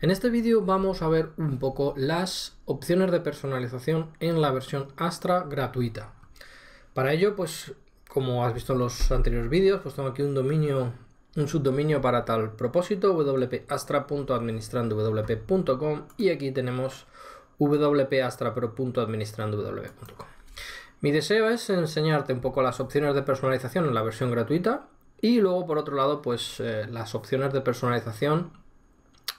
En este vídeo vamos a ver un poco las opciones de personalización en la versión Astra gratuita. Para ello, pues como has visto en los anteriores vídeos, pues tengo aquí un dominio, un subdominio para tal propósito, wp y aquí tenemos wp Mi deseo es enseñarte un poco las opciones de personalización en la versión gratuita y luego por otro lado pues eh, las opciones de personalización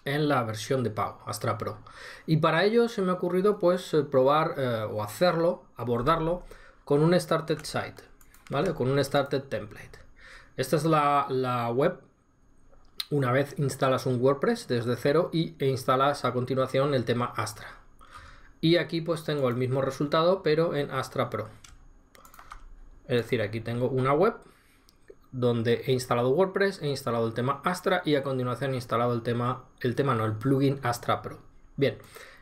en la versión de pago, Astra Pro. Y para ello se me ha ocurrido pues eh, probar eh, o hacerlo, abordarlo con un started site, ¿vale? Con un started template. Esta es la, web una vez instalas un WordPress desde cero y, e instalas a continuación el tema Astra. Y aquí pues tengo el mismo resultado pero en Astra Pro. Es decir, aquí tengo una web donde he instalado WordPress, he instalado el tema Astra y a continuación he instalado el tema, el tema no, el plugin Astra Pro. Bien,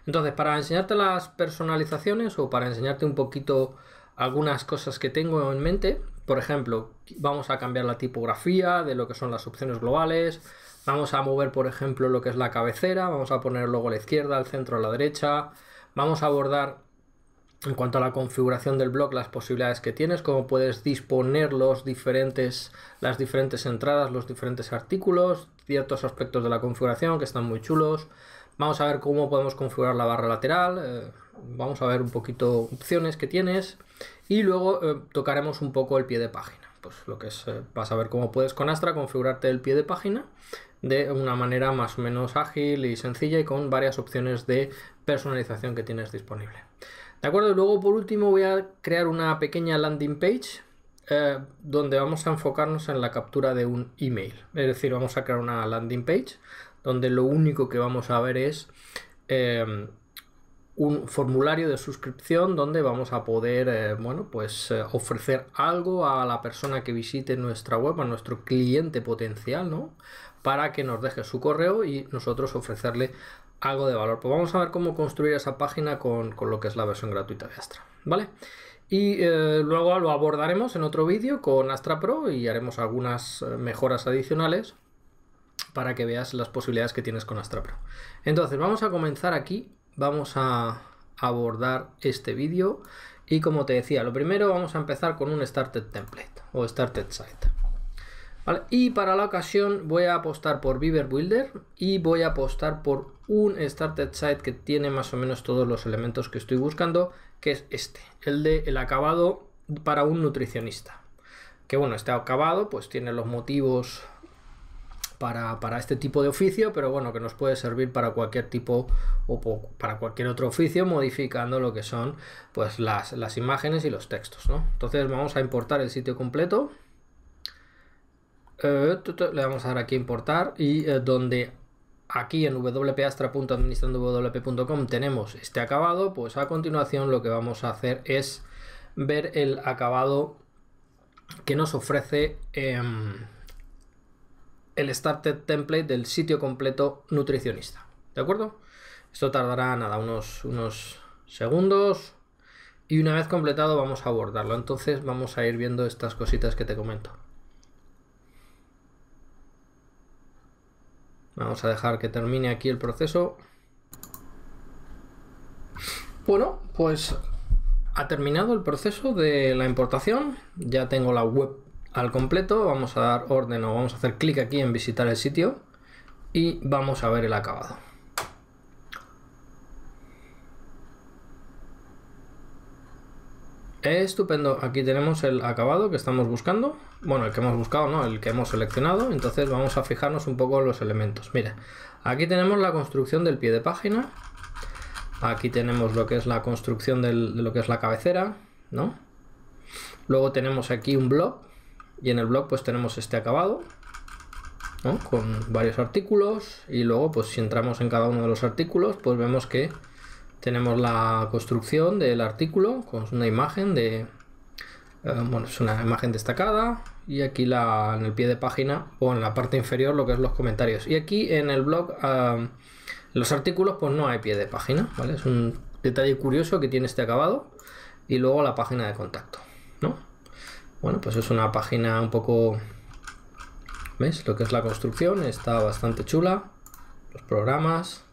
entonces para enseñarte las personalizaciones o para enseñarte un poquito algunas cosas que tengo en mente, por ejemplo, vamos a cambiar la tipografía de lo que son las opciones globales, vamos a mover por ejemplo lo que es la cabecera, vamos a poner luego a la izquierda, al centro a la derecha, vamos a abordar en cuanto a la configuración del blog, las posibilidades que tienes, cómo puedes disponer los diferentes, las diferentes entradas, los diferentes artículos, ciertos aspectos de la configuración que están muy chulos. Vamos a ver cómo podemos configurar la barra lateral, eh, vamos a ver un poquito opciones que tienes y luego eh, tocaremos un poco el pie de página. Pues lo que es, eh, vas a ver cómo puedes con Astra configurarte el pie de página de una manera más o menos ágil y sencilla y con varias opciones de personalización que tienes disponible. ¿De acuerdo? Luego por último voy a crear una pequeña landing page eh, donde vamos a enfocarnos en la captura de un email. Es decir, vamos a crear una landing page donde lo único que vamos a ver es em, un formulario de suscripción donde vamos a poder, eh, bueno, pues eh, ofrecer algo a la persona que visite nuestra web, a nuestro cliente potencial, ¿no? Para que nos deje su correo y nosotros ofrecerle algo de valor. Pues vamos a ver cómo construir esa página con, lo que es la versión gratuita de Astra, ¿vale? Y eh, luego lo abordaremos en otro vídeo con Astra Pro y haremos algunas eh, mejoras adicionales para que veas las posibilidades que tienes con Astra Pro. Entonces, vamos a comenzar aquí, vamos a abordar este vídeo y como te decía, lo primero vamos a empezar con un Started Template o Started Site. Y para la ocasión voy a apostar por Beaver Builder y voy a apostar por un Started Site que tiene más o menos todos los elementos que estoy buscando, que es este, el de el acabado para un nutricionista. Que bueno, este acabado pues tiene los motivos para, este tipo de oficio, pero bueno, que nos puede servir para cualquier tipo o para cualquier otro oficio, modificando lo que son pues las, imágenes y los textos, Entonces vamos a importar el sitio completo. Eh, le vamos a dar aquí importar y eh, donde aquí en wpastra.administrandowp.com tenemos este acabado, pues a continuación lo que vamos a hacer es ver el acabado que nos ofrece em, el Started Template del sitio completo nutricionista. ¿De acuerdo? Esto tardará nada, unos, unos segundos. Y una vez completado vamos a abordarlo. Entonces vamos a ir viendo estas cositas que te comento. Vamos a dejar que termine aquí el proceso. Bueno, pues ha terminado el proceso de la importación. Ya tengo la web al completo. Vamos a dar orden o vamos a hacer clic aquí en visitar el sitio y vamos a ver el acabado. Estupendo, aquí tenemos el acabado que estamos buscando. Bueno, el que hemos buscado, no, el que hemos seleccionado. Entonces vamos a fijarnos un poco en los elementos. Mira, aquí tenemos la construcción del pie de página. Aquí tenemos lo que es la construcción de lo que es la cabecera, ¿no? Luego tenemos aquí un blog y en el blog pues tenemos este acabado. ¿no? con varios artículos y luego pues si entramos en cada uno de los artículos pues vemos que tenemos la construcción del artículo con una imagen de... Eh, bueno, es una imagen destacada y aquí la, en el pie de página o en la parte inferior lo que es los comentarios. Y aquí en el blog, eh, los artículos, pues no hay pie de página, ¿vale? Es un detalle curioso que tiene este acabado. Y luego la página de contacto, Bueno, pues es una página un poco... ¿Ves? Lo que es la construcción, está bastante chula. Los programas,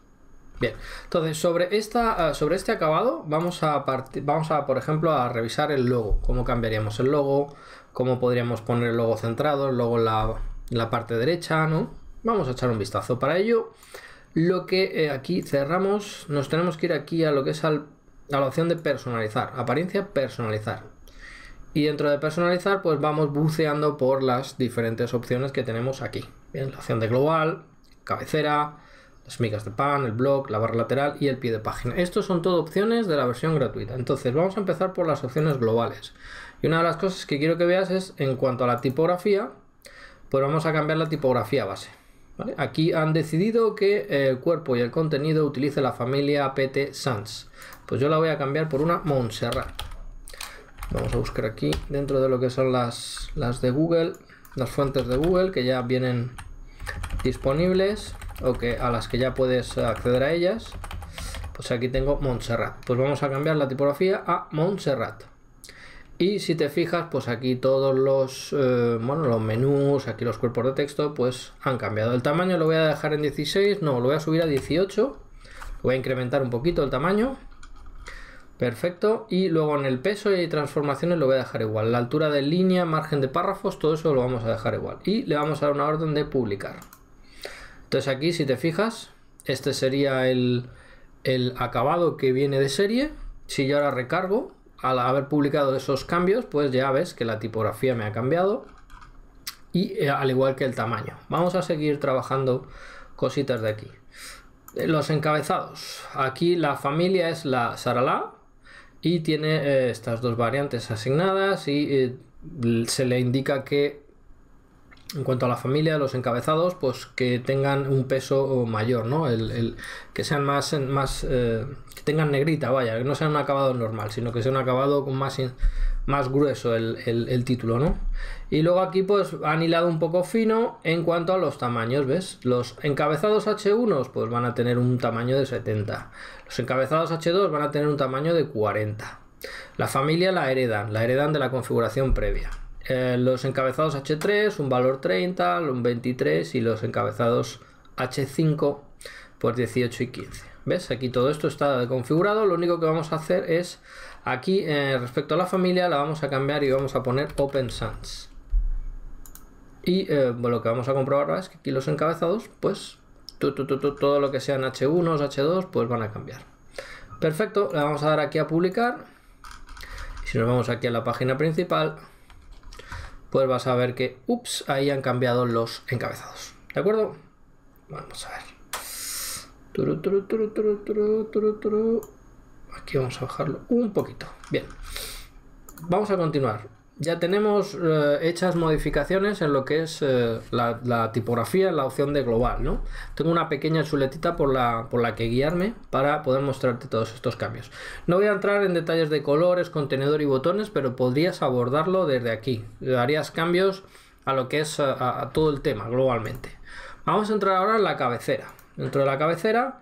Bien, entonces sobre, esta, ah, sobre este acabado vamos a, vamos a, por ejemplo, a revisar el logo, cómo cambiaríamos el logo, cómo podríamos poner el logo centrado, luego en la, parte derecha, ¿no? Vamos a echar un vistazo para ello. Lo que eh, aquí cerramos, nos tenemos que ir aquí a lo que es a la opción de personalizar, apariencia personalizar. Y dentro de personalizar, pues vamos buceando por las diferentes opciones que tenemos aquí. Bien, la opción de global, cabecera, las migas de pan, el blog, la barra lateral y el pie de página. Estos son todo opciones de la versión gratuita. Entonces vamos a empezar por las opciones globales. Y una de las cosas que quiero que veas es en cuanto a la tipografía, pues vamos a cambiar la tipografía base. Aquí han decidido que el cuerpo y el contenido utilice la familia PT Sans. Pues yo la voy a cambiar por una Montserrat. Vamos a buscar aquí dentro de lo que son las, las de Google, las fuentes de Google que ya vienen disponibles que a las que ya puedes acceder a ellas. Pues aquí tengo Montserrat. Pues vamos a cambiar la tipografía a Montserrat. Y si te fijas, pues aquí todos los, eh, bueno, los menús, aquí los cuerpos de texto, pues han cambiado. El tamaño lo voy a dejar en 16, no, lo voy a subir a 18. Voy a incrementar un poquito el tamaño. Perfecto. Y luego en el peso y transformaciones lo voy a dejar igual. La altura de línea, margen de párrafos, todo eso lo vamos a dejar igual. Y le vamos a dar una orden de publicar. Entonces aquí, si te fijas, este sería el, acabado que viene de serie. Si yo ahora recargo, al haber publicado esos cambios, pues ya ves que la tipografía me ha cambiado y eh, al igual que el tamaño. Vamos a seguir trabajando cositas de aquí. Eh, los encabezados. Aquí la familia es la Saralá y tiene eh, estas dos variantes asignadas y se le indica que en cuanto a la familia, los encabezados, pues que tengan un peso mayor, ¿no? El, que sean más, más eh, que tengan negrita, vaya, que no sea un acabado normal, sino que sea un acabado con más, más grueso el, el, título, ¿no? Y luego aquí pues han hilado un poco fino en cuanto a los tamaños, ¿ves? Los encabezados H1 pues van a tener un tamaño de 70, los encabezados H2 van a tener un tamaño de 40. La familia la heredan, la heredan de la configuración previa. Eh, los encabezados H3 un valor 30, un 23 y los encabezados H5 por 18 y 15. ¿Ves? Aquí todo esto está configurado, lo único que vamos a hacer es aquí eh, respecto a la familia la vamos a cambiar y vamos a poner Open Sans. Y eh, pues lo que vamos a comprobar es que aquí los encabezados pues todo lo que sean H1, H2 pues van a cambiar. Perfecto, le vamos a dar aquí a publicar. Y si nos vamos aquí a la página principal, pues vas a ver que, ups, ahí han cambiado los encabezados. ¿De acuerdo? Vamos a ver. Aquí vamos a bajarlo un poquito. Bien. Vamos a continuar ya tenemos eh, hechas modificaciones en lo que es eh, la, tipografía en la opción de global, ¿no? Tengo una pequeña chuletita por la, por la que guiarme para poder mostrarte todos estos cambios. No voy a entrar en detalles de colores, contenedor y botones, pero podrías abordarlo desde aquí. Harías cambios a lo que es eh, a, todo el tema globalmente. Vamos a entrar ahora en la cabecera. Dentro de la cabecera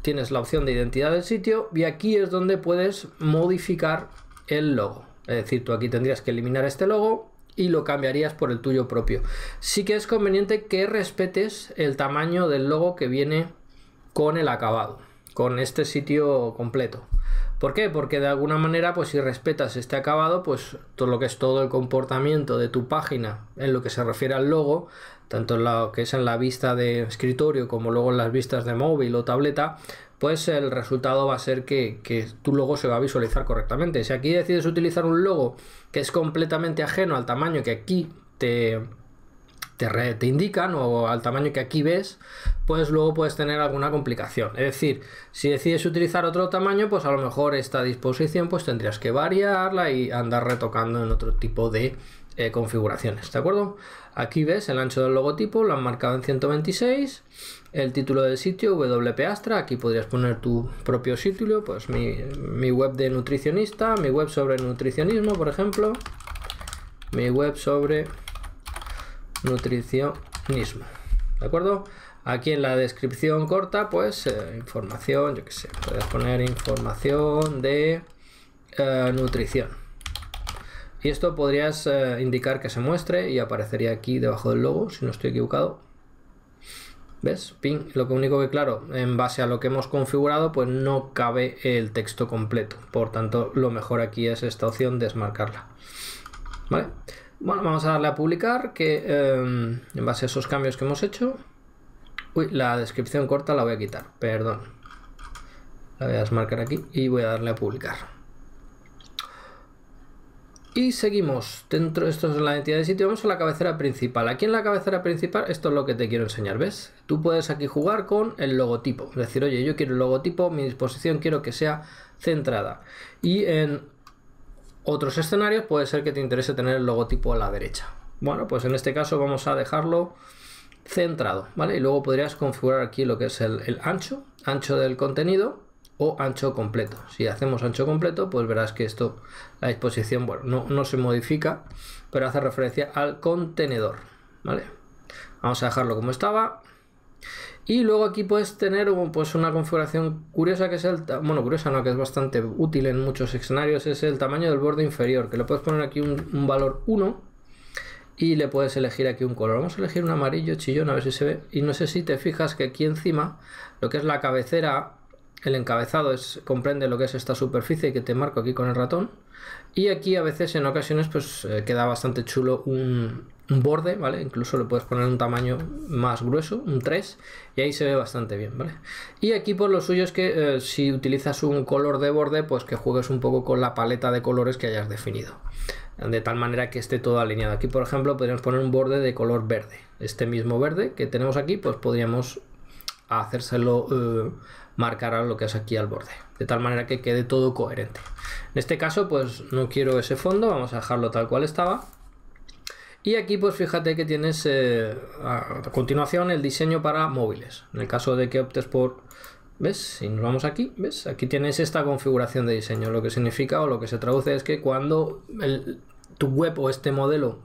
tienes la opción de identidad del sitio y aquí es donde puedes modificar el logo. Es decir, tú aquí tendrías que eliminar este logo y lo cambiarías por el tuyo propio. Sí que es conveniente que respetes el tamaño del logo que viene con el acabado, con este sitio completo. ¿Por qué? Porque de alguna manera, pues si respetas este acabado, pues todo lo que es todo el comportamiento de tu página en lo que se refiere al logo, tanto en lo que es en la vista de escritorio como luego en las vistas de móvil o tableta, pues el resultado va a ser que, tu logo se va a visualizar correctamente. Si aquí decides utilizar un logo que es completamente ajeno al tamaño que aquí te, te indican o al tamaño que aquí ves, pues luego puedes tener alguna complicación. Es decir, si decides utilizar otro tamaño, pues a lo mejor esta disposición pues tendrías que variarla y andar retocando en otro tipo de eh, configuraciones, ¿de acuerdo? Aquí ves el ancho del logotipo, lo han marcado en 126, el título del sitio, WP Astra, aquí podrías poner tu propio sitio pues mi, web de nutricionista, mi web sobre nutricionismo, por ejemplo, mi web sobre nutricionismo, ¿de acuerdo? Aquí en la descripción corta, pues eh, información, yo qué sé, puedes poner información de eh, nutrición, y esto podrías eh, indicar que se muestre y aparecería aquí debajo del logo, si no estoy equivocado. ¿Ves? Pin. Lo único que, claro, en base a lo que hemos configurado, pues no cabe el texto completo. Por tanto, lo mejor aquí es esta opción, desmarcarla. ¿Vale? Bueno, vamos a darle a publicar, que em, en base a esos cambios que hemos hecho... Uy, la descripción corta la voy a quitar, perdón. La voy a desmarcar aquí y voy a darle a publicar. Y seguimos dentro, esto es la entidad de sitio, vamos a la cabecera principal. Aquí en la cabecera principal, esto es lo que te quiero enseñar, ¿ves? Tú puedes aquí jugar con el logotipo, es decir, oye, yo quiero el logotipo, mi disposición quiero que sea centrada. Y en otros escenarios puede ser que te interese tener el logotipo a la derecha. Bueno, pues en este caso vamos a dejarlo centrado, ¿vale? Y luego podrías configurar aquí lo que es el, el ancho, ancho del contenido o ancho completo. Si hacemos ancho completo, pues verás que esto, la disposición, bueno, no, se modifica, pero hace referencia al contenedor, ¿vale? Vamos a dejarlo como estaba. Y luego aquí puedes tener pues, una configuración curiosa que es el... Bueno, curiosa no, que es bastante útil en muchos escenarios, es el tamaño del borde inferior, que le puedes poner aquí un, un valor 1 y le puedes elegir aquí un color. Vamos a elegir un amarillo chillón, a ver si se ve. Y no sé si te fijas que aquí encima, lo que es la cabecera el encabezado es, comprende lo que es esta superficie que te marco aquí con el ratón. Y aquí a veces, en ocasiones, pues eh, queda bastante chulo un, borde, ¿vale? Incluso le puedes poner un tamaño más grueso, un 3, y ahí se ve bastante bien, ¿vale? Y aquí por pues, lo suyo es que eh, si utilizas un color de borde, pues que juegues un poco con la paleta de colores que hayas definido. De tal manera que esté todo alineado. Aquí, por ejemplo, podríamos poner un borde de color verde. Este mismo verde que tenemos aquí, pues podríamos hacérselo... Eh, marcará lo que es aquí al borde, de tal manera que quede todo coherente. En este caso, pues no quiero ese fondo, vamos a dejarlo tal cual estaba. Y aquí, pues fíjate que tienes eh, a continuación el diseño para móviles. En el caso de que optes por ¿Ves? Si nos vamos aquí, ¿ves? Aquí tienes esta configuración de diseño. Lo que significa o lo que se traduce es que cuando tu web o este modelo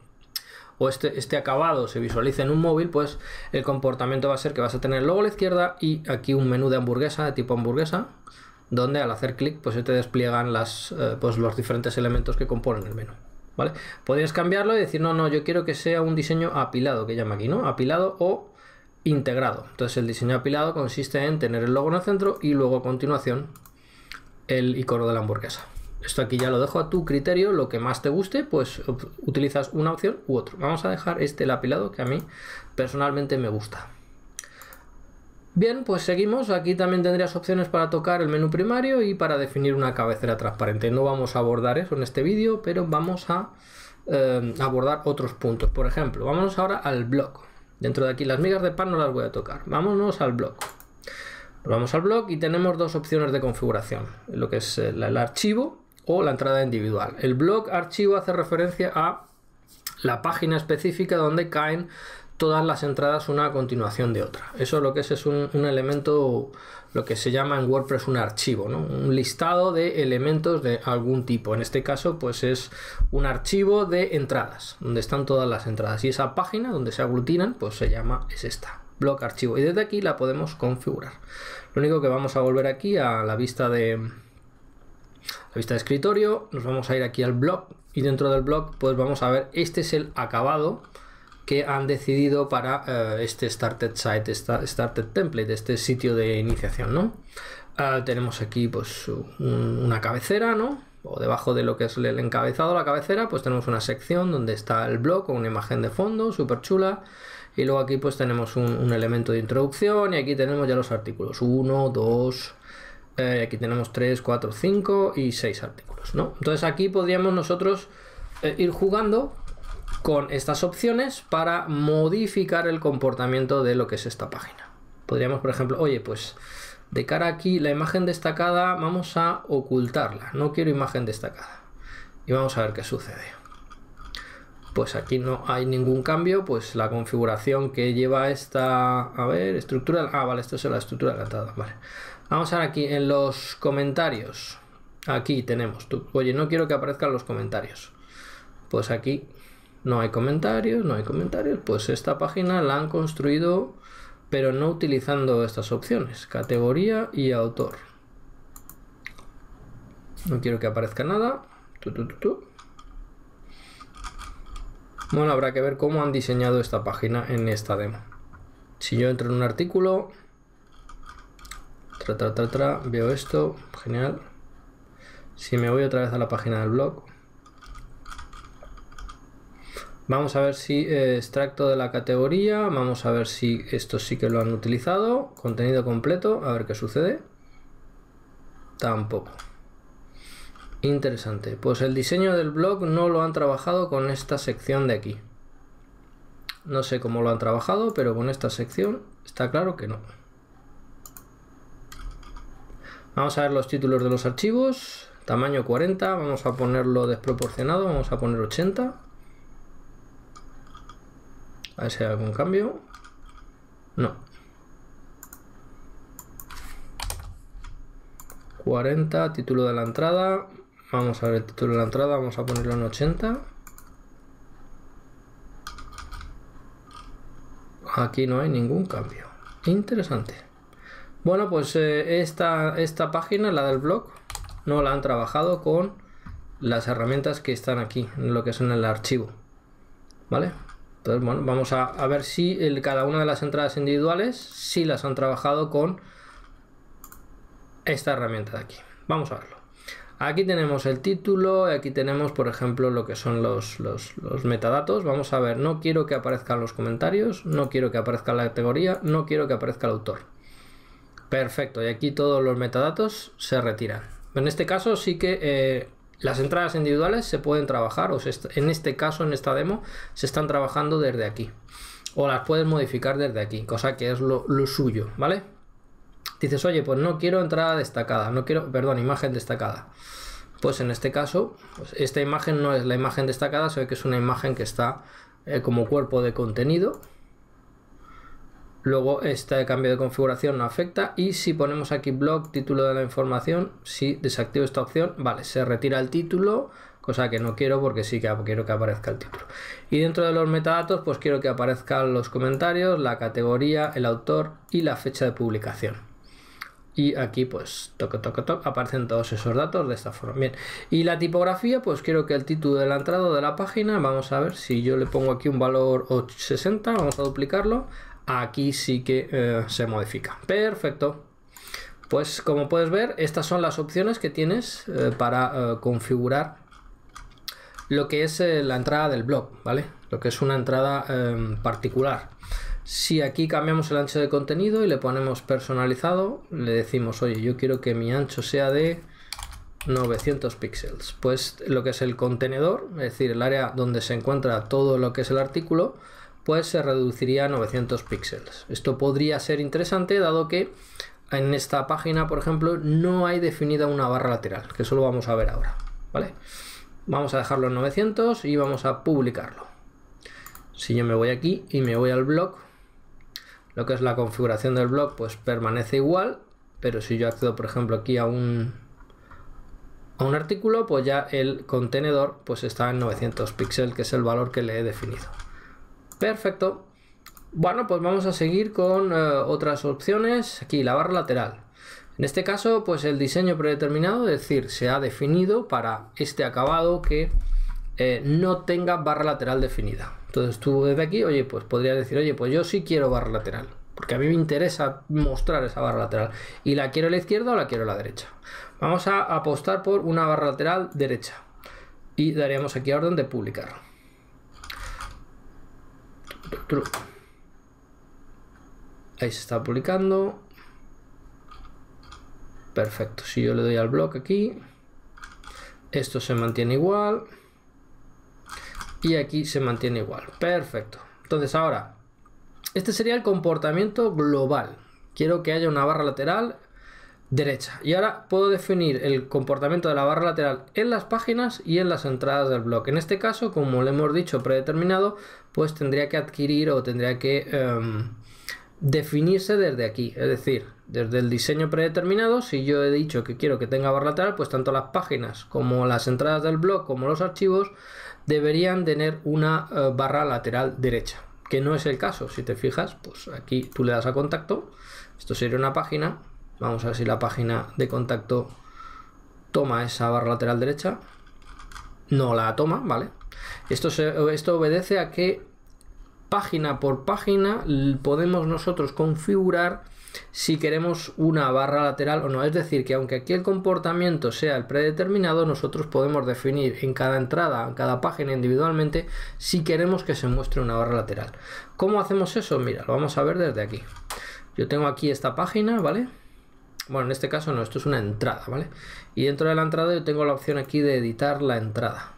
o este, este, acabado se visualiza en un móvil, pues el comportamiento va a ser que vas a tener el logo a la izquierda y aquí un menú de hamburguesa, de tipo hamburguesa, donde al hacer clic pues se te despliegan las, eh, pues, los diferentes elementos que componen el menú. ¿Vale? Podrías cambiarlo y decir, no, no, yo quiero que sea un diseño apilado, que llama aquí, ¿no? Apilado o integrado. Entonces el diseño apilado consiste en tener el logo en el centro y luego a continuación el icono de la hamburguesa esto aquí ya lo dejo a tu criterio, lo que más te guste, pues utilizas una opción u otra. Vamos a dejar este lapilado que a mí personalmente me gusta. Bien, pues seguimos. Aquí también tendrías opciones para tocar el menú primario y para definir una cabecera transparente. No vamos a abordar eso en este vídeo, pero vamos a eh, abordar otros puntos. Por ejemplo, vámonos ahora al blog. Dentro de aquí las migas de pan no las voy a tocar. Vámonos al blog. Vamos al blog y tenemos dos opciones de configuración. Lo que es eh, el archivo o la entrada individual. El blog archivo hace referencia a la página específica donde caen todas las entradas una continuación de otra. Eso es lo que es, es un, elemento, lo que se llama en WordPress un archivo, un listado de elementos de algún tipo. En este caso, pues es un archivo de entradas, donde están todas las entradas. Y esa página donde se aglutinan, pues se llama, es esta, blog archivo. Y desde aquí la podemos configurar. Lo único que vamos a volver aquí a la vista de, vista de escritorio, nos vamos a ir aquí al blog y dentro del blog pues vamos a ver, este es el acabado que han decidido para eh, este Started Site, esta, Started Template, este sitio de iniciación, ¿no? Eh, tenemos aquí pues una cabecera, ¿no? O debajo de lo que es el encabezado, la cabecera, pues tenemos una sección donde está el blog con una imagen de fondo, súper chula. Y luego aquí pues tenemos un, un, elemento de introducción y aquí tenemos ya los artículos 1, 2, eh, aquí tenemos 3, 4, 5 y 6 artículos, Entonces aquí podríamos nosotros eh, ir jugando con estas opciones para modificar el comportamiento de lo que es esta página. Podríamos, por ejemplo, oye, pues de cara aquí la imagen destacada vamos a ocultarla. No quiero imagen destacada. Y vamos a ver qué sucede. Pues aquí no hay ningún cambio, pues la configuración que lleva esta, a ver, estructura. ah, vale, esto es la estructura adaptada, vale. Vamos a ver aquí en los comentarios. Aquí tenemos. Tú. Oye, no quiero que aparezcan los comentarios. Pues aquí no hay comentarios, no hay comentarios. Pues esta página la han construido, pero no utilizando estas opciones. Categoría y autor. No quiero que aparezca nada. bueno, habrá que ver cómo han diseñado esta página en esta demo. Si yo entro en un artículo, Tra, tra, tra, veo esto, genial. Si me voy otra vez a la página del blog, vamos a ver si eh, extracto de la categoría, vamos a ver si esto sí que lo han utilizado, contenido completo, a ver qué sucede. Tampoco. Interesante. Pues el diseño del blog no lo han trabajado con esta sección de aquí. No sé cómo lo han trabajado, pero con esta sección está claro que no. Vamos a ver los títulos de los archivos. Tamaño 40, vamos a ponerlo desproporcionado, vamos a poner 80. A ver si hay algún cambio. No. 40, título de la entrada. Vamos a ver el título de la entrada, vamos a ponerlo en 80. Aquí no hay ningún cambio. Interesante. Bueno, pues eh, esta, página, la del blog, no la han trabajado con las herramientas que están aquí, lo que son el archivo. ¿Vale? Entonces, bueno, vamos a, ver si el, cada una de las entradas individuales, si las han trabajado con esta herramienta de aquí. Vamos a verlo. Aquí tenemos el título, aquí tenemos, por ejemplo, lo que son los, los, metadatos. Vamos a ver, no quiero que aparezcan los comentarios, no quiero que aparezca la categoría, no quiero que aparezca el autor. Perfecto, y aquí todos los metadatos se retiran. En este caso sí que eh, las entradas individuales se pueden trabajar, o en este caso, en esta demo, se están trabajando desde aquí. O las pueden modificar desde aquí, cosa que es lo, suyo, ¿vale? Dices, oye, pues no quiero entrada destacada, no quiero, perdón, imagen destacada. Pues en este caso, pues esta imagen no es la imagen destacada, se que es una imagen que está eh, como cuerpo de contenido Luego este cambio de configuración no afecta y si ponemos aquí blog, título de la información, si desactivo esta opción, vale, se retira el título, cosa que no quiero porque sí que quiero que aparezca el título. Y dentro de los metadatos, pues quiero que aparezcan los comentarios, la categoría, el autor y la fecha de publicación. Y aquí pues toco, toco, toco, aparecen todos esos datos de esta forma. Bien, y la tipografía, pues quiero que el título de la entrada de la página, vamos a ver si yo le pongo aquí un valor 860, vamos a duplicarlo, aquí sí que eh, se modifica. Perfecto. Pues como puedes ver, estas son las opciones que tienes eh, para eh, configurar lo que es la entrada del blog, ¿vale? Lo que es una entrada particular. Si aquí cambiamos el ancho de contenido y le ponemos personalizado, le decimos, oye, yo quiero que mi ancho sea de 900 píxeles. Pues lo que es el contenedor, es decir, el área donde se encuentra todo lo que es el artículo, pues se reduciría a 900 píxeles. Esto podría ser interesante dado que en esta página, por ejemplo, no hay definida una barra lateral, que eso lo vamos a ver ahora, ¿vale? Vamos a dejarlo en 900 y vamos a publicarlo. Si yo me voy aquí y me voy al blog, lo que es la configuración del blog, pues permanece igual, pero si yo accedo, por ejemplo, aquí a un, a un artículo, pues ya el contenedor pues está en 900 píxeles, que es el valor que le he definido. Perfecto. Bueno, pues vamos a seguir con eh, otras opciones. Aquí, la barra lateral. En este caso, pues el diseño predeterminado, es decir, se ha definido para este acabado que eh, no tenga barra lateral definida. Entonces tú desde aquí, oye, pues podría decir, oye, pues yo sí quiero barra lateral, porque a mí me interesa mostrar esa barra lateral. ¿Y la quiero a la izquierda o la quiero a la derecha? Vamos a apostar por una barra lateral derecha. Y daríamos aquí orden de publicar. Ahí se está publicando. Perfecto. Si yo le doy al bloque aquí, esto se mantiene igual. Y aquí se mantiene igual. Perfecto. Entonces ahora, este sería el comportamiento global. Quiero que haya una barra lateral derecha. Y ahora puedo definir el comportamiento de la barra lateral en las páginas y en las entradas del blog. En este caso, como le hemos dicho predeterminado, pues tendría que adquirir o tendría que em, definirse desde aquí. Es decir, desde el diseño predeterminado, si yo he dicho que quiero que tenga barra lateral, pues tanto las páginas como las entradas del blog como los archivos deberían tener una eh, barra lateral derecha. Que no es el caso, si te fijas, pues aquí tú le das a contacto, esto sería una página, Vamos a ver si la página de contacto toma esa barra lateral derecha. No la toma, ¿vale? Esto, esto obedece a que página por página podemos nosotros configurar si queremos una barra lateral o no. Es decir, que aunque aquí el comportamiento sea el predeterminado, nosotros podemos definir en cada entrada, en cada página individualmente, si queremos que se muestre una barra lateral. ¿Cómo hacemos eso? Mira, lo vamos a ver desde aquí. Yo tengo aquí esta página, ¿vale? bueno, en este caso no, esto es una entrada, ¿vale? Y dentro de la entrada yo tengo la opción aquí de editar la entrada.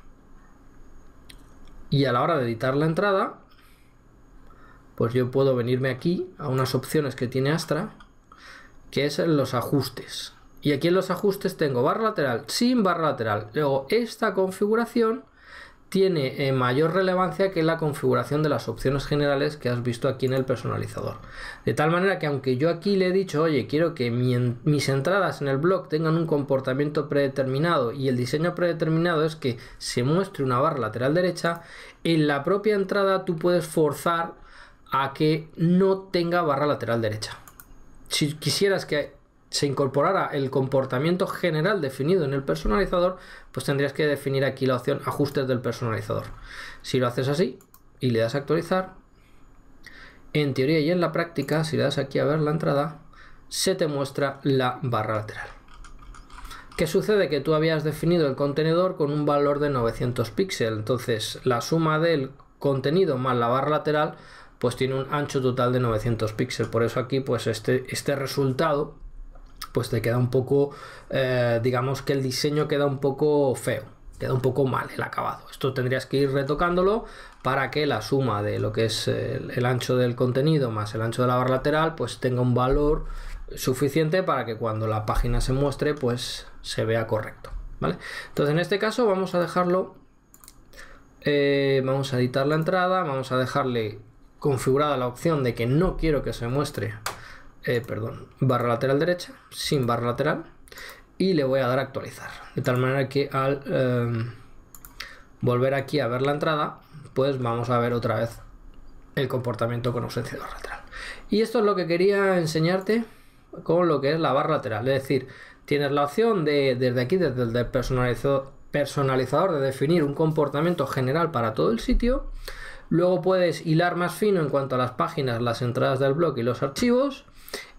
Y a la hora de editar la entrada, pues yo puedo venirme aquí a unas opciones que tiene Astra, que es los ajustes. Y aquí en los ajustes tengo barra lateral, sin barra lateral. Luego esta configuración tiene eh, mayor relevancia que la configuración de las opciones generales que has visto aquí en el personalizador. De tal manera que aunque yo aquí le he dicho, oye, quiero que mis entradas en el blog tengan un comportamiento predeterminado y el diseño predeterminado es que se muestre una barra lateral derecha, en la propia entrada tú puedes forzar a que no tenga barra lateral derecha. Si quisieras que se incorporara el comportamiento general definido en el personalizador, pues tendrías que definir aquí la opción ajustes del personalizador. Si lo haces así y le das a actualizar, en teoría y en la práctica, si le das aquí a ver la entrada, se te muestra la barra lateral. ¿Qué sucede? Que tú habías definido el contenedor con un valor de 900 píxeles, entonces la suma del contenido más la barra lateral pues tiene un ancho total de 900 píxeles, por eso aquí pues este, este resultado pues te queda un poco, eh, digamos que el diseño queda un poco feo, queda un poco mal el acabado. Esto tendrías que ir retocándolo para que la suma de lo que es el, ancho del contenido más el ancho de la barra lateral pues tenga un valor suficiente para que cuando la página se muestre pues se vea correcto. ¿Vale? Entonces en este caso vamos a dejarlo, eh, vamos a editar la entrada, vamos a dejarle configurada la opción de que no quiero que se muestre eh, perdón, barra lateral derecha, sin barra lateral, y le voy a dar actualizar. De tal manera que al em, volver aquí a ver la entrada, pues vamos a ver otra vez el comportamiento con ausencia de lateral. Y esto es lo que quería enseñarte con lo que es la barra lateral. Es decir, tienes la opción de desde aquí, desde el personalizador, de definir un comportamiento general para todo el sitio. Luego puedes hilar más fino en cuanto a las páginas, las entradas del blog y los archivos.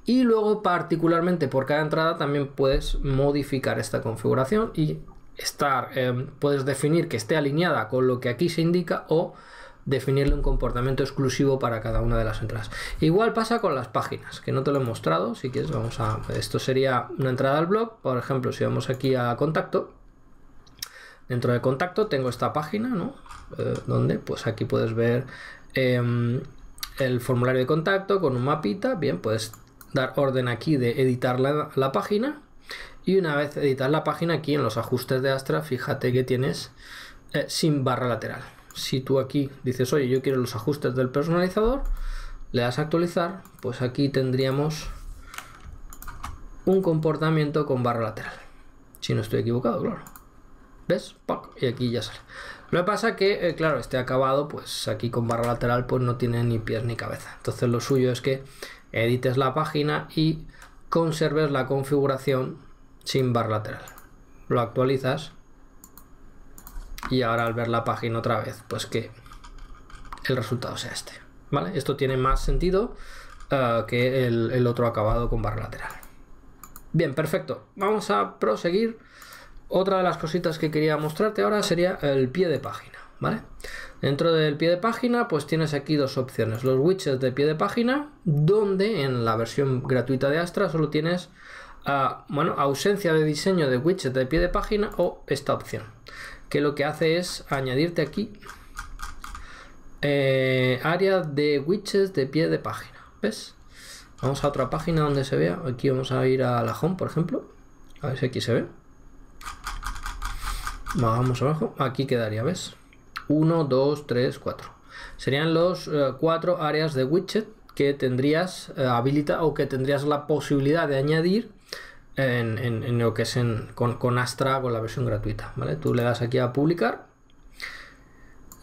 Y luego particularmente por cada entrada también puedes modificar esta configuración y estar, em, puedes definir que esté alineada con lo que aquí se indica o definirle un comportamiento exclusivo para cada una de las entradas. Igual pasa con las páginas, que no te lo he mostrado, si quieres vamos a... Esto sería una entrada al blog, por ejemplo, si vamos aquí a contacto, dentro de contacto tengo esta página, ¿no? Eh, donde pues aquí puedes ver em, el formulario de contacto con un mapita, bien, puedes dar orden aquí de editar la, página y una vez editar la página aquí en los ajustes de Astra fíjate que tienes eh, sin barra lateral si tú aquí dices oye yo quiero los ajustes del personalizador le das a actualizar pues aquí tendríamos un comportamiento con barra lateral si no estoy equivocado claro ves y aquí ya sale lo que pasa que, eh, claro, este acabado, pues aquí con barra lateral, pues no tiene ni pies ni cabeza. Entonces lo suyo es que edites la página y conserves la configuración sin bar lateral. Lo actualizas y ahora al ver la página otra vez, pues que el resultado sea este. ¿Vale? Esto tiene más sentido eh, que el, el, otro acabado con barra lateral. Bien, perfecto. Vamos a proseguir. Otra de las cositas que quería mostrarte ahora sería el pie de página. ¿Vale? Dentro del pie de página, pues tienes aquí dos opciones. Los widgets de pie de página, donde en la versión gratuita de Astra solo tienes ah, bueno, ausencia de diseño de widgets de pie de página o esta opción, que lo que hace es añadirte aquí eh, área de widgets de pie de página. ¿Ves? Vamos a otra página donde se vea. Aquí vamos a ir a la home, por ejemplo. A ver si aquí se ve. Vamos abajo. Aquí quedaría, ¿ves? 1, 2, 3, 4. Serían los eh, cuatro áreas de widget que tendrías eh, habilita o que tendrías la posibilidad de añadir en, lo que es con, con, Astra, con la versión gratuita. ¿vale? Tú le das aquí a publicar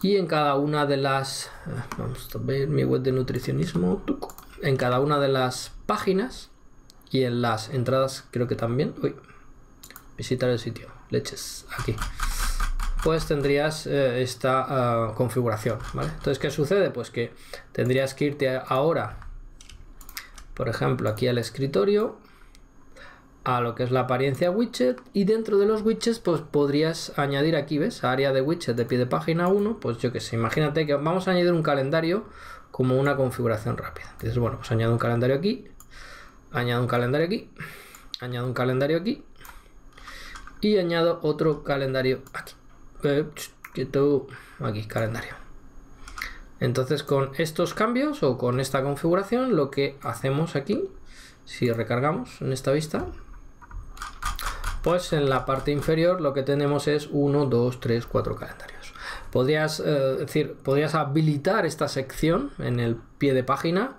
y en cada una de las... Eh, vamos a ver mi web de nutricionismo. En cada una de las páginas y en las entradas creo que también... Uy, visitar el sitio. Leches, aquí pues tendrías eh, esta ah, configuración, ¿vale? Entonces, ¿qué sucede? Pues que tendrías que irte ahora, por ejemplo, aquí al escritorio, a lo que es la apariencia widget y dentro de los widgets pues podrías añadir aquí, ¿ves? Área de widget de pie de página 1, pues yo que sé, imagínate que vamos a añadir un calendario como una configuración rápida. Entonces, bueno, pues añado un calendario aquí, añado un calendario aquí, añado un calendario aquí y añado otro calendario aquí. Eh, que aquí calendario. Entonces con estos cambios o con esta configuración lo que hacemos aquí, si recargamos en esta vista, pues en la parte inferior lo que tenemos es 1, 2, 3, 4 calendarios. Podrías, eh, decir, podrías habilitar esta sección en el pie de página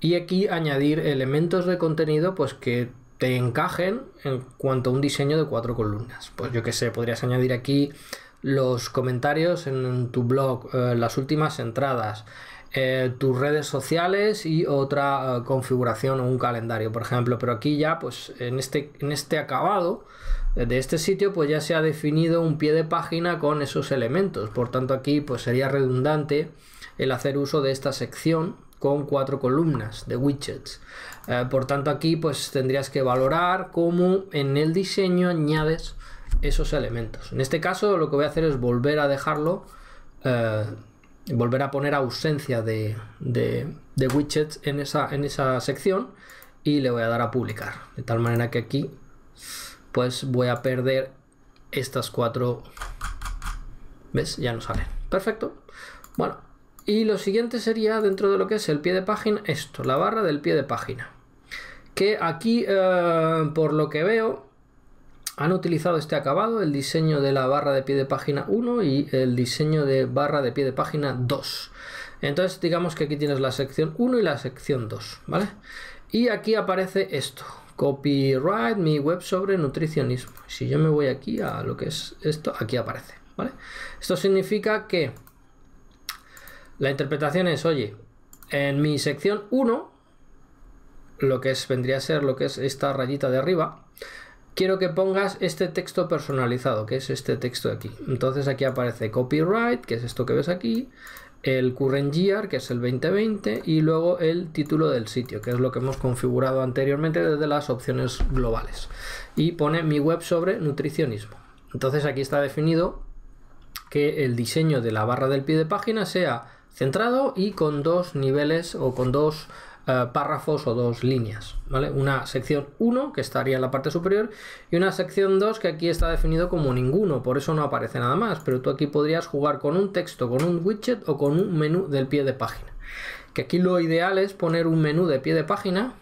y aquí añadir elementos de contenido pues que te encajen en cuanto a un diseño de cuatro columnas. Pues yo que sé, podrías añadir aquí los comentarios en tu blog, eh, las últimas entradas, eh, tus redes sociales y otra eh, configuración o un calendario, por ejemplo. Pero aquí ya, pues en este, en este acabado de este sitio, pues ya se ha definido un pie de página con esos elementos. Por tanto, aquí pues sería redundante el hacer uso de esta sección con cuatro columnas de widgets. por tanto, aquí pues tendrías que valorar cómo en el diseño añades esos elementos. En este caso lo que voy a hacer es volver a dejarlo, eh, volver a poner ausencia de, de, widgets en esa, en esa sección y le voy a dar a publicar. De tal manera que aquí pues voy a perder estas cuatro... ¿Ves? Ya no salen. Perfecto. Bueno, y lo siguiente sería dentro de lo que es el pie de página, esto, la barra del pie de página. Que aquí, eh, por lo que veo, han utilizado este acabado, el diseño de la barra de pie de página 1 y el diseño de barra de pie de página 2. Entonces digamos que aquí tienes la sección 1 y la sección 2, ¿vale? Y aquí aparece esto, copyright, mi web sobre nutricionismo. Si yo me voy aquí a lo que es esto, aquí aparece, ¿vale? Esto significa que la interpretación es, oye, en mi sección 1, lo que es, vendría a ser lo que es esta rayita de arriba, quiero que pongas este texto personalizado, que es este texto de aquí. Entonces aquí aparece copyright, que es esto que ves aquí, el current year, que es el 2020, y luego el título del sitio, que es lo que hemos configurado anteriormente desde las opciones globales. Y pone mi web sobre nutricionismo. Entonces aquí está definido que el diseño de la barra del pie de página sea centrado y con dos niveles o con dos eh, párrafos o dos líneas, ¿vale? Una sección 1 que estaría en la parte superior y una sección 2 que aquí está definido como ninguno, por eso no aparece nada más, pero tú aquí podrías jugar con un texto, con un widget o con un menú del pie de página. Que aquí lo ideal es poner un menú de pie de página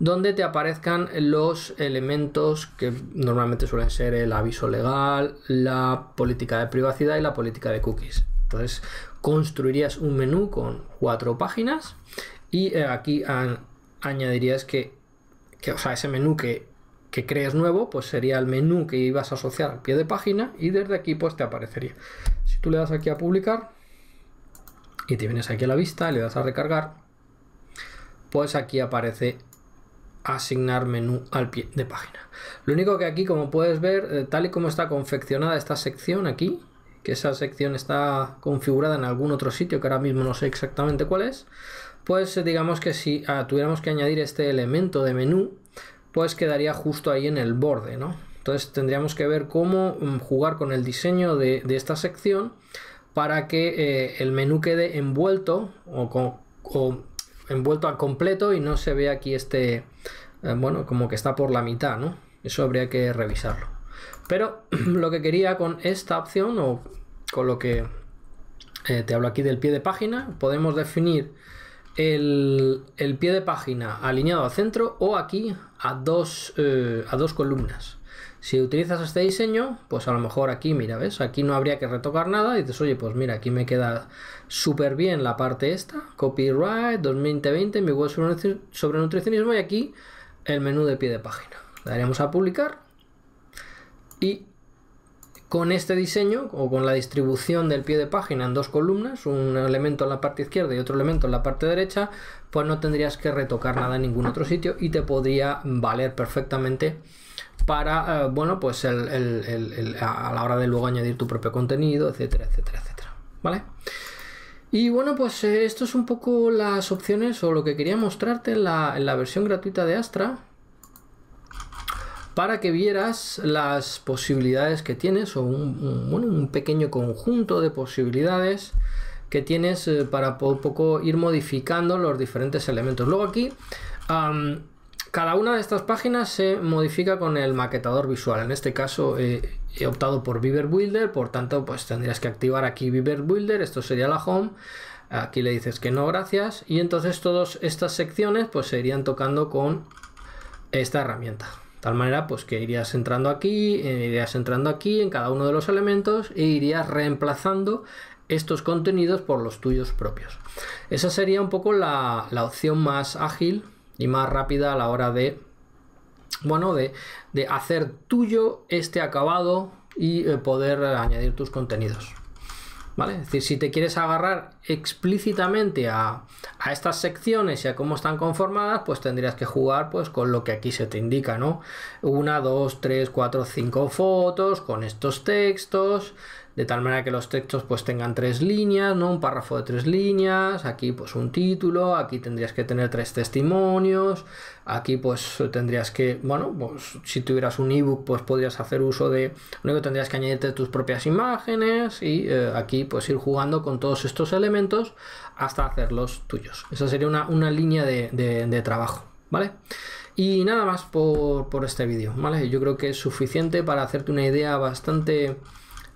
donde te aparezcan los elementos que normalmente suelen ser el aviso legal, la política de privacidad y la política de cookies. Entonces construirías un menú con cuatro páginas y eh, aquí añadirías que, que, o sea, ese menú que, que crees nuevo, pues sería el menú que ibas a asociar al pie de página y desde aquí pues te aparecería. Si tú le das aquí a publicar y te vienes aquí a la vista, le das a recargar, pues aquí aparece asignar menú al pie de página. Lo único que aquí, como puedes ver, eh, tal y como está confeccionada esta sección aquí, que esa sección está configurada en algún otro sitio que ahora mismo no sé exactamente cuál es, pues digamos que si ah, tuviéramos que añadir este elemento de menú, pues quedaría justo ahí en el borde, ¿no? Entonces tendríamos que ver cómo mm, jugar con el diseño de, esta sección para que eh, el menú quede envuelto o, envuelto al completo y no se vea aquí este, eh, bueno, como que está por la mitad, ¿no? Eso habría que revisarlo. Pero lo que quería con esta opción o con lo que eh, te hablo aquí del pie de página, podemos definir el, pie de página alineado al centro o aquí a dos, eh, a dos columnas. Si utilizas este diseño, pues a lo mejor aquí, mira, ¿ves? Aquí no habría que retocar nada. Y dices, oye, pues mira, aquí me queda súper bien la parte esta. Copyright 2020, mi web sobre nutricionismo. Y aquí el menú de pie de página. Daríamos a publicar. Y con este diseño o con la distribución del pie de página en dos columnas, un elemento en la parte izquierda y otro elemento en la parte derecha, pues no tendrías que retocar nada en ningún otro sitio y te podría valer perfectamente para, eh, bueno, pues a la hora de luego añadir tu propio contenido, etcétera, etcétera, etcétera. ¿Vale? Y bueno, pues eh, esto es un poco las opciones o lo que quería mostrarte la, en la versión gratuita de Astra para que vieras las posibilidades que tienes o un, pequeño conjunto de posibilidades que tienes eh, para poco, poco ir modificando los diferentes elementos. Luego aquí, cada una de estas páginas se modifica con el maquetador visual. En este caso eh, he optado por Beaver Builder, por tanto pues tendrías que activar aquí Beaver Builder, esto sería la home. Aquí le dices que no, gracias. Y entonces todas estas secciones pues se irían tocando con esta herramienta. Tal manera pues que irías entrando aquí, eh, irías entrando aquí en cada uno de los elementos e irías reemplazando estos contenidos por los tuyos propios. Esa sería un poco la, opción más ágil y más rápida a la hora de, bueno, de, hacer tuyo este acabado y eh, poder añadir tus contenidos. ¿Vale? Es decir, si te quieres agarrar explícitamente a, estas secciones y a cómo están conformadas, pues tendrías que jugar pues con lo que aquí se te indica, ¿no? Una, dos, tres, cuatro, cinco fotos con estos textos, de tal manera que los textos pues tengan tres líneas, ¿no? Un párrafo de tres líneas, aquí pues un título, aquí tendrías que tener tres testimonios, aquí pues tendrías que, bueno, pues si tuvieras un ebook pues podrías hacer uso de, luego tendrías que añadirte tus propias imágenes y eh, aquí pues ir jugando con todos estos elementos hasta hasta hacerlos tuyos. Esa sería una, línea de, trabajo, ¿vale? Y nada más por, este vídeo, ¿vale? Yo creo que es suficiente para hacerte una idea bastante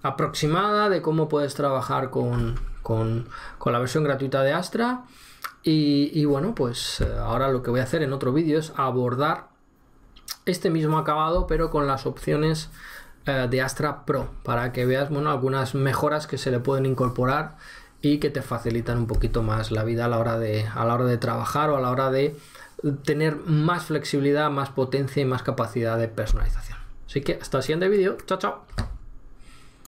aproximada de cómo puedes trabajar con, con, la versión gratuita de Astra. Y, bueno, pues eh, ahora lo que voy a hacer en otro vídeo es abordar este mismo acabado, pero con las opciones eh, de Astra Pro, para que veas bueno, algunas mejoras que se le pueden incorporar y que te facilitan un poquito más la vida a la hora de, a la hora de trabajar o a la hora de tener más flexibilidad, más potencia y más capacidad de personalización. Así que hasta el siguiente vídeo. Chao, chao.